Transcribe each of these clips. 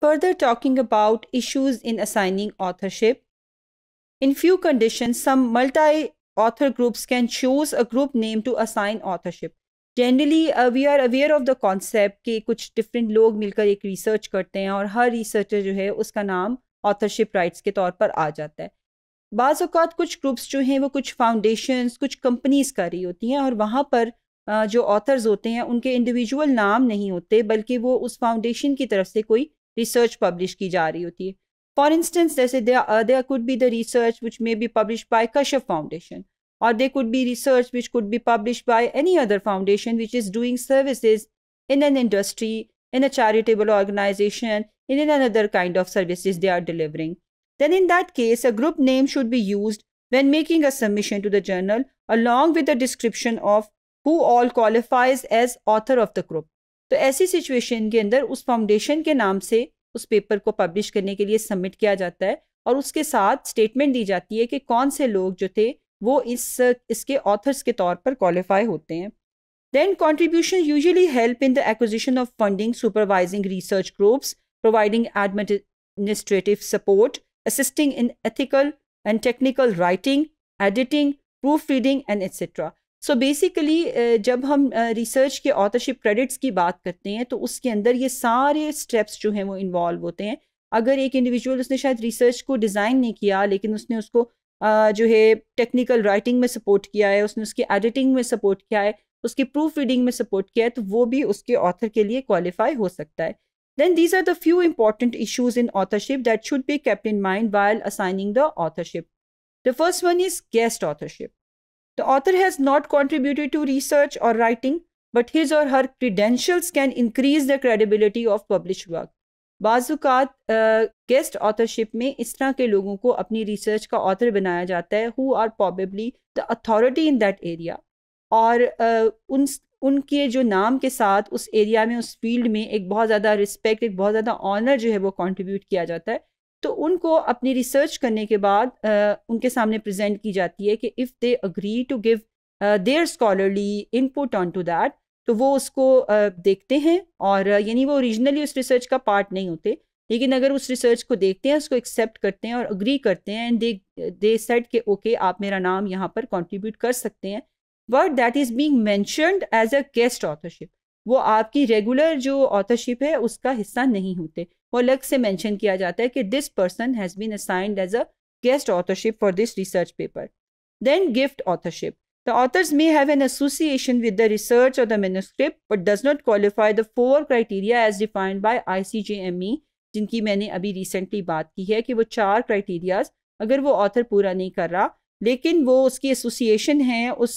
further talking about issues in assigning authorship. In few conditions, some multi-author groups can choose a group name to assign authorship. Generally we are aware of the concept कि कुछ different लोग मिलकर एक research करते हैं और हर researcher जो है उसका नाम ऑथरशिप राइट्स के तौर पर आ जाता है बाज़ अवत कुछ ग्रुप्स जो हैं वो कुछ फाउंडेशंस कुछ कंपनीज कर रही होती हैं और वहाँ पर uh, जो ऑथर्स होते हैं उनके इंडिविजुअल नाम नहीं होते बल्कि वो उस फाउंडेशन की तरफ से कोई Research published की जा रही होती है फॉर there जैसे there could be the research which may be publish by or there could be research which could be published by any other foundation which is doing services in an industry, in a charitable organization, in another kind of services they are delivering. Then, in that case, a group name should be used when making a submission to the journal along with a description of who all qualifies as author of the group. तो ऐसी situation के अंदर उस foundation के नाम से उस paper को पब्लिश करने के लिए सबमिट किया जाता है और उसके साथ स्टेटमेंट दी जाती है कि कौन से लोग जो थे वो इस इसके ऑथर्स के तौर पर क्वालिफाई होते हैं then contribution usually help in the acquisition of funding supervising research groups providing administrative support in ethical and technical writing editing proof reading and etcetera so basically uh, जब हम रिसर्च uh, के authorship credits की बात करते हैं तो उसके अंदर ये सारे स्टेप्स जो हैं वो इन्वॉल्व होते हैं अगर एक इंडिविजुअल उसने शायद रिसर्च को डिज़ाइन नहीं किया लेकिन उसने उसको uh, जो है टेक्निकल राइटिंग में सपोर्ट किया है उसने उसकी एडिटिंग में सपोर्ट किया है उसकी प्रूफ रीडिंग में सपोर्ट किया है तो वो भी उसके ऑथर के लिए क्वालिफाई हो सकता है then these are the few important issues in authorship that should be kept in mind while assigning the authorship the first one is guest authorship The author has not contributed to research or writing, but his or her credentials can increase the credibility of published work. बाज़ात guest authorship में इस तरह के लोगों को अपनी research का author बनाया जाता है who are probably the authority in that area और uh, उन उनके जो नाम के साथ उस एरिया में उस फील्ड में एक बहुत ज़्यादा रिस्पेक्ट एक बहुत ज़्यादा ऑनर जो है वो कंट्रीब्यूट किया जाता है तो उनको अपनी रिसर्च करने के बाद आ, उनके सामने प्रेजेंट की जाती है कि if they agree to give their scholarly input on to that तो वो उसको आ, देखते हैं और यानी वो ओरिजिनली उस रिसर्च का पार्ट नहीं होते लेकिन अगर उस रिसर्च को देखते हैं उसको एक्सेप्ट करते हैं और अग्री करते हैं एंड दे दे सेट के ओके आप मेरा नाम यहाँ पर कंट्रीब्यूट कर सकते हैं but that is being mentioned as a guest authorship वो आपकी रेगुलर जो ऑथरशिप है उसका हिस्सा नहीं होते वो अलग से मेंशन किया जाता है कि this person has been assigned as a guest authorship for this research paper then gift authorship the authors may have an association with the research और the manuscript but does not qualify the four criteria as defined by I C J M E जिनकी मैंने अभी recently बात की है कि वो चार क्राइटेरियाज अगर वो ऑथर पूरा नहीं कर रहा लेकिन वो उसकी एसोसिएशन है उस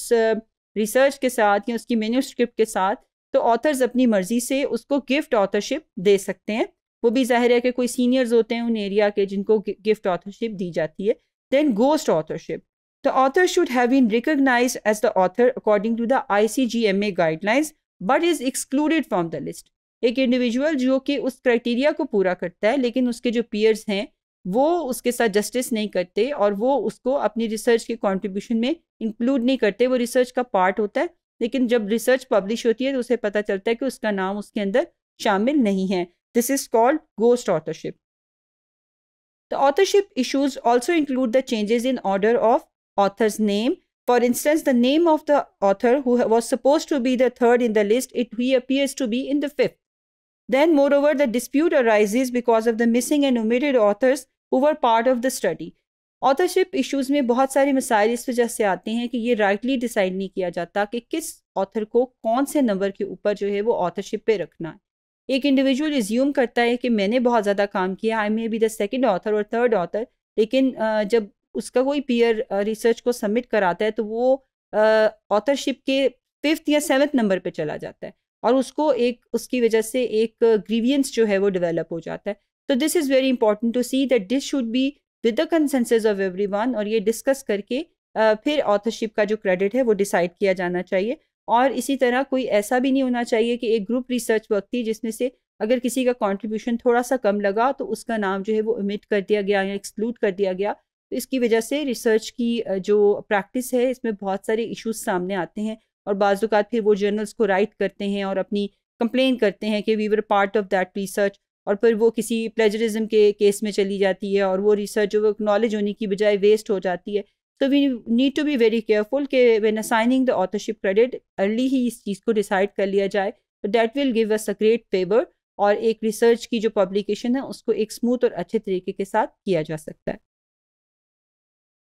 रिसर्च uh, के साथ या उसकी मेन्यूस्क्रिप्ट के साथ तो ऑथर्स अपनी मर्जी से उसको गिफ्ट ऑथरशिप दे सकते हैं वो भी जाहिर है कि कोई सीनियर्स होते हैं उन एरिया के जिनको गिफ्ट ऑथरशिप दी जाती है then ghost authorship the author should have been recognise as the author according to the I C G M A guidelines but is excluded from the list एक individual जो कि उस criteria को पूरा करता है लेकिन उसके जो पीयर्स हैं वो उसके साथ जस्टिस नहीं करते और वो उसको अपनी रिसर्च के कॉन्ट्रीब्यूशन में इंक्लूड नहीं करते वो रिसर्च का पार्ट होता है लेकिन जब रिसर्च पब्लिश होती है तो उसे पता चलता है कि उसका नाम उसके अंदर शामिल नहीं है This is called ghost authorship. The authorship issues also include the changes in order of author's name. For instance, the name of the author who was supposed to be the third in the list, it he appears to be in the fifth. Then, moreover, the dispute arises because of the missing and omitted authors who were part of the study. Authorship issues में बहुत सारे मसाइल इस वजह से आते हैं कि ये राइटली डिसाइड नहीं किया जाता कि किस ऑथर को कौन से नंबर के ऊपर जो है वो ऑथरशिप पे रखना है एक इंडिविजुअल रिज्यूम करता है कि मैंने बहुत ज़्यादा काम किया I may be the second author और थर्ड ऑथर लेकिन जब उसका कोई पीयर रिसर्च को सबमिट कराता है तो वो ऑथरशिप के फिफ्थ या सेवन्थ नंबर पे चला जाता है और उसको एक उसकी वजह से एक ग्रीवियंस जो है वो डेवलप हो जाता है तो this is very important to see that this should be with the consensus of everyone और ये डिस्कस करके फिर ऑथरशिप का जो क्रेडिट है वो डिसाइड किया जाना चाहिए और इसी तरह कोई ऐसा भी नहीं होना चाहिए कि एक ग्रुप रिसर्च वर्क थी जिसमें से अगर किसी का कंट्रीब्यूशन थोड़ा सा कम लगा तो उसका नाम जो है वो इमिट कर दिया गया या एक्सक्लूड कर दिया गया तो इसकी वजह से रिसर्च की जो प्रैक्टिस है इसमें बहुत सारे इश्यूज सामने आते हैं और बाज़ात फिर वो जर्नल्स को राइट करते हैं और अपनी कंप्लेन करते हैं कि we were part of that research और फिर वो किसी प्लेजरिज्म के केस में चली जाती है और वो रिसर्च जो वो नॉलेज होने की बजाय वेस्ट हो जाती है तो we need to be very careful कि when assigning the authorship credit early ही इस चीज़ को डिसाइड कर लिया जाए तो that will give us a great favour और एक रिसर्च की जो पब्लिकेशन है उसको एक स्मूथ और अच्छे तरीके के साथ किया जा सकता है